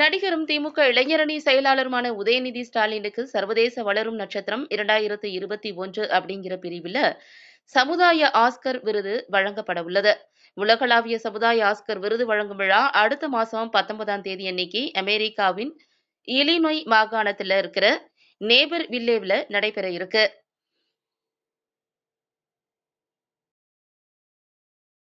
நடிகரும் திமுக இளைஞரணி செயலாளருமான உதயநிதி ஸ்டாலினுக்கு சர்வதேச வளரும் நட்சத்திரம் இரண்டாயிரத்து இருபத்தி ஒன்று அப்படிங்கிற பிரிவில் சமுதாய ஆஸ்கர் விருது வழங்கப்பட உள்ளது உலகளாவிய சமுதாய ஆஸ்கர் விருது வழங்கும் விழா அடுத்த மாதம் பத்தொன்பதாம் தேதி அன்னைக்கு அமெரிக்காவின் இலினொய் மாகாணத்தில் இருக்கிற நேபர் வில்லேவில் நடைபெற இருக்கு